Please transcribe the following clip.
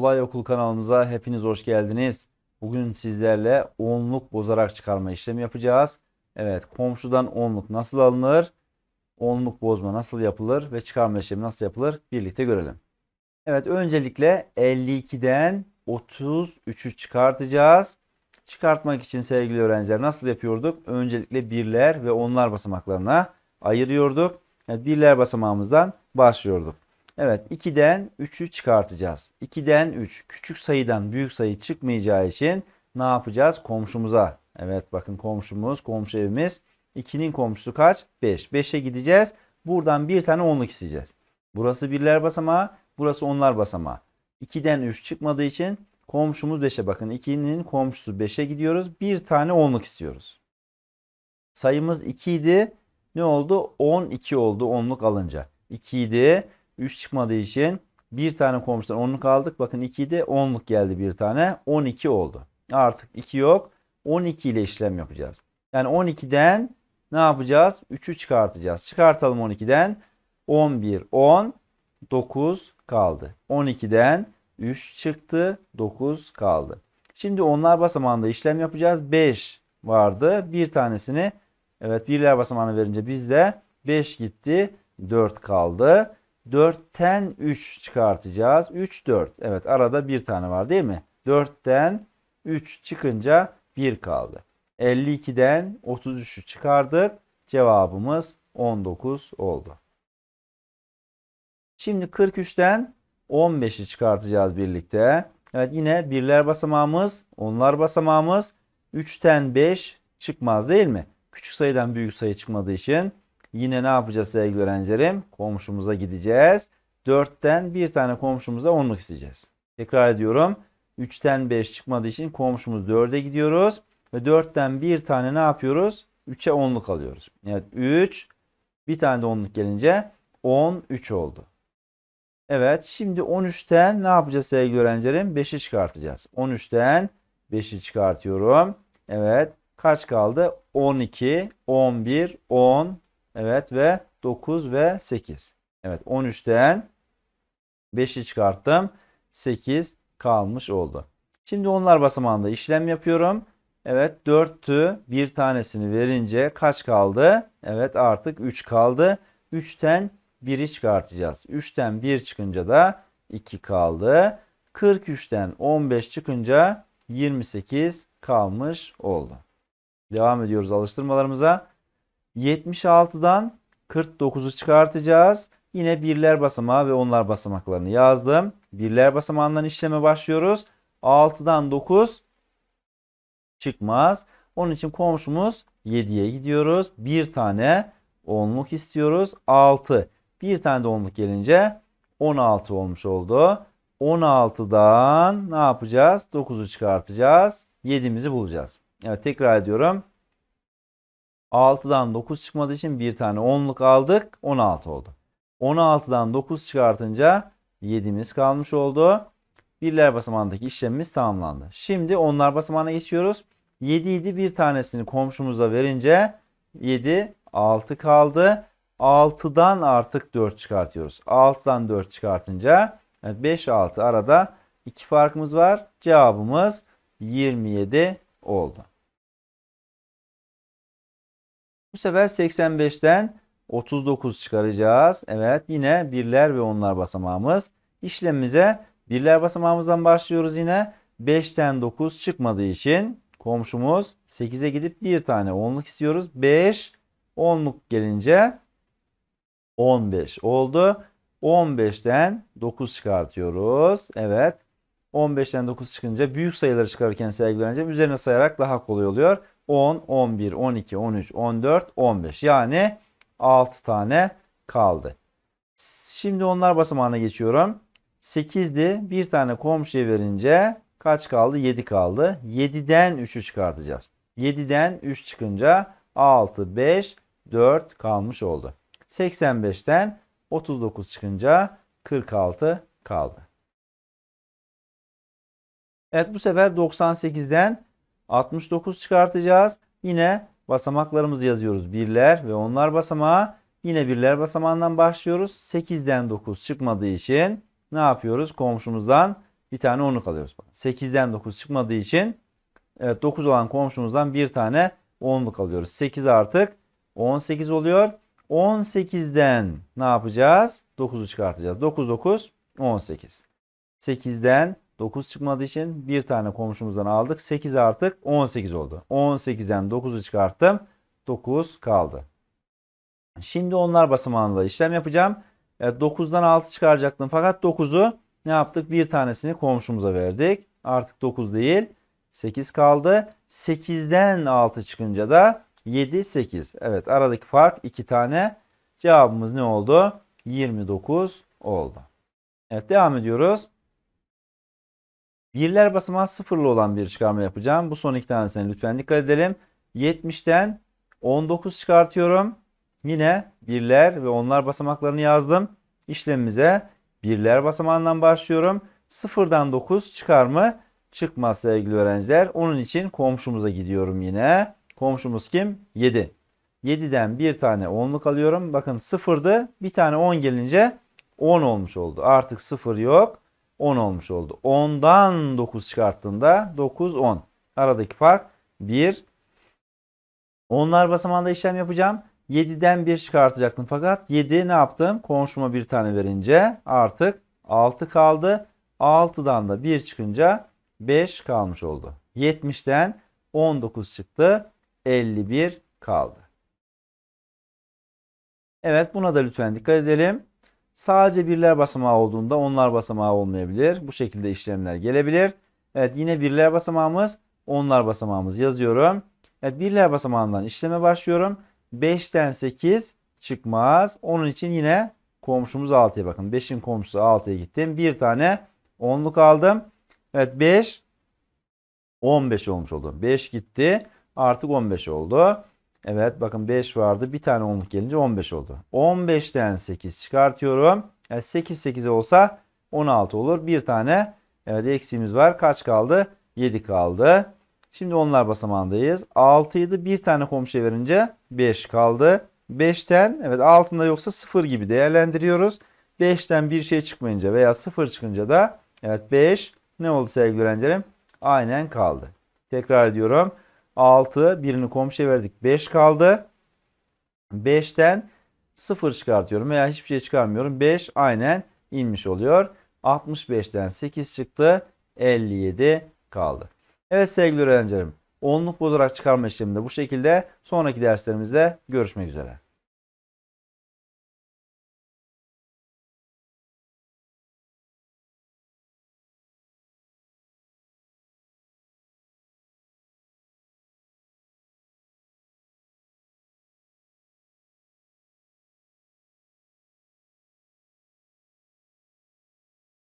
Kolay Okul kanalımıza hepiniz hoş geldiniz. Bugün sizlerle onluk bozarak çıkarma işlemi yapacağız. Evet komşudan onluk nasıl alınır? Onluk bozma nasıl yapılır ve çıkarma işlemi nasıl yapılır? Birlikte görelim. Evet öncelikle 52'den 33'ü çıkartacağız. Çıkartmak için sevgili öğrenciler nasıl yapıyorduk? Öncelikle birler ve onlar basamaklarına ayırıyorduk. Evet, birler basamağımızdan başlıyorduk. Evet 2'den 3'ü çıkartacağız. 2'den 3 küçük sayıdan büyük sayı çıkmayacağı için ne yapacağız? Komşumuza. Evet bakın komşumuz, komşu evimiz. 2'nin komşusu kaç? 5. 5'e gideceğiz. Buradan bir tane onluk isteyeceğiz. Burası birler basamağı, burası onlar basamağı. 2'den 3 çıkmadığı için komşumuz 5'e bakın. 2'nin komşusu 5'e gidiyoruz. Bir tane onluk istiyoruz. Sayımız 2 idi. Ne oldu? 12 oldu onluk alınca. 2 idi. 3 çıkmadığı için bir tane komşudan 10'luk aldık. Bakın 2 2'de 10'luk geldi bir tane. 12 oldu. Artık 2 yok. 12 ile işlem yapacağız. Yani 12'den ne yapacağız? 3'ü çıkartacağız. Çıkartalım 12'den. 11, 10, 9 kaldı. 12'den 3 çıktı. 9 kaldı. Şimdi onlar basamağında işlem yapacağız. 5 vardı. Bir tanesini evet birler basamağına verince bizde 5 gitti. 4 kaldı. 4'ten 3 çıkartacağız. 3, 4. Evet arada bir tane var değil mi? 4'ten 3 çıkınca 1 kaldı. 52'den 33'ü çıkardık. Cevabımız 19 oldu. Şimdi 43'ten 15'i çıkartacağız birlikte. Evet yine birler basamağımız, onlar basamağımız 3'ten 5 çıkmaz değil mi? Küçük sayıdan büyük sayı çıkmadığı için Yine ne yapacağız sevgili öğrencilerim? Komşumuza gideceğiz. 4'ten bir tane komşumuza onluk isteyeceğiz. Tekrar ediyorum. 3'ten 5 çıkmadığı için komşumuz 4'e gidiyoruz. Ve 4'ten bir tane ne yapıyoruz? 3'e onluk alıyoruz. Evet 3. Bir tane de onluk gelince 13 oldu. Evet şimdi 13'ten ne yapacağız sevgili öğrencilerim? 5'i çıkartacağız. 13'ten 5'i çıkartıyorum. Evet kaç kaldı? 12, 11, 10, Evet ve 9 ve 8. Evet 13'ten 5'i çıkarttım. 8 kalmış oldu. Şimdi onlar basamağında işlem yapıyorum. Evet 4'tü bir tanesini verince kaç kaldı? Evet artık 3 kaldı. 3'ten 1'i çıkartacağız. 3'ten 1 çıkınca da 2 kaldı. 43'ten 15 çıkınca 28 kalmış oldu. Devam ediyoruz alıştırmalarımıza. 76'dan 49'u çıkartacağız. Yine birler basamağı ve onlar basamaklarını yazdım. Birler basamağından işleme başlıyoruz. 6'dan 9 çıkmaz. Onun için komşumuz 7'ye gidiyoruz. Bir tane onluk istiyoruz. 6. Bir tane de onluk gelince 16 olmuş oldu. 16'dan ne yapacağız? 9'u çıkartacağız. 7'mizi bulacağız. Evet tekrar ediyorum. 6'dan 9 çıkmadığı için bir tane 10'luk aldık. 16 oldu. 16'dan 9 çıkartınca 7'miz kalmış oldu. Birler basamağındaki işlemimiz tamamlandı. Şimdi onlar basamağına geçiyoruz. 7 idi bir tanesini komşumuza verince 7 6 kaldı. 6'dan artık 4 çıkartıyoruz. 6'dan 4 çıkartınca evet 5 6 arada 2 farkımız var. Cevabımız 27 oldu. Bu sefer 85'ten 39 çıkaracağız. Evet yine birler ve onlar basamağımız. İşlemimize birler basamağımızdan başlıyoruz yine. 5'ten 9 çıkmadığı için komşumuz 8'e gidip bir tane onluk istiyoruz. 5 onluk gelince 15 oldu. 15'ten 9 çıkartıyoruz. Evet. 15'ten 9 çıkınca büyük sayıları çıkarırken sergileneceğim. Üzerine sayarak daha kolay oluyor. 10, 11, 12, 13, 14, 15. Yani 6 tane kaldı. Şimdi onlar basamağına geçiyorum. 8'di. Bir tane komşuya verince kaç kaldı? 7 kaldı. 7'den 3'ü çıkartacağız. 7'den 3 çıkınca 6, 5, 4 kalmış oldu. 85'ten 39 çıkınca 46 kaldı. Evet bu sefer 98'den 69 çıkartacağız. Yine basamaklarımızı yazıyoruz. Birler ve onlar basamağı. Yine birler basamağından başlıyoruz. 8'den 9 çıkmadığı için ne yapıyoruz? Komşumuzdan bir tane onluk alıyoruz. 8'den 9 çıkmadığı için evet 9 olan komşumuzdan bir tane onluk alıyoruz. 8 artık 18 oluyor. 18'den ne yapacağız? 9'u çıkartacağız. 9, 9, 18. 8'den 9 çıkmadığı için bir tane komşumuzdan aldık. 8 artık 18 oldu. 18'den 9'u çıkarttım. 9 kaldı. Şimdi onlar basamağında işlem yapacağım. Evet, 9'dan 6 çıkaracaktım fakat 9'u ne yaptık? Bir tanesini komşumuza verdik. Artık 9 değil 8 kaldı. 8'den 6 çıkınca da 7, 8. Evet aradaki fark 2 tane. Cevabımız ne oldu? 29 oldu. Evet devam ediyoruz. Birler basamağı sıfırlı olan bir çıkarma yapacağım. Bu son iki tanesine lütfen dikkat edelim. 70'ten 19 çıkartıyorum. Yine birler ve onlar basamaklarını yazdım. İşlemimize birler basamağından başlıyorum. Sıfırdan 9 çıkar mı? Çıkmaz sevgili öğrenciler. Onun için komşumuza gidiyorum yine. Komşumuz kim? 7. 7'den bir tane 10'luk alıyorum. Bakın sıfırdı. Bir tane 10 gelince 10 olmuş oldu. Artık sıfır yok. 10 olmuş oldu. 10'dan 9 çıkarttığında 9, 10. Aradaki fark 1. Onlar basamağında işlem yapacağım. 7'den 1 çıkartacaktım fakat 7 ne yaptım? Komşuma bir tane verince artık 6 kaldı. 6'dan da 1 çıkınca 5 kalmış oldu. 70'ten 19 çıktı. 51 kaldı. Evet buna da lütfen dikkat edelim. Sadece birler basamağı olduğunda onlar basamağı olmayabilir. Bu şekilde işlemler gelebilir. Evet yine birler basamağımız onlar basamağımız yazıyorum. Evet birler basamağından işleme başlıyorum. 5'ten 8 çıkmaz. Onun için yine komşumuz 6'ya bakın. 5'in komşusu 6'ya gittim. Bir tane onluk aldım. Evet 5 15 olmuş oldu. 5 gitti. Artık 15 oldu. Evet bakın 5 vardı. Bir tane onluk gelince 15 oldu. 15'ten 8 çıkartıyorum. Yani 8 8 olsa 16 olur. Bir tane evet eksiğimiz var. Kaç kaldı? 7 kaldı. Şimdi onlar basamağındayız. 6'ydı. Bir tane komşuya verince 5 kaldı. 5'ten evet altında yoksa 0 gibi değerlendiriyoruz. 5'ten bir şey çıkmayınca veya 0 çıkınca da evet 5 ne oldu sevgili öğrencilerim? Aynen kaldı. Tekrar ediyorum. 6. Birini komşuya verdik. 5 kaldı. 5'ten 0 çıkartıyorum veya hiçbir şey çıkarmıyorum. 5 aynen inmiş oluyor. 65'ten 8 çıktı. 57 kaldı. Evet sevgili öğrencilerim. Onluk bozarak çıkarma işleminde bu şekilde. Sonraki derslerimizde görüşmek üzere.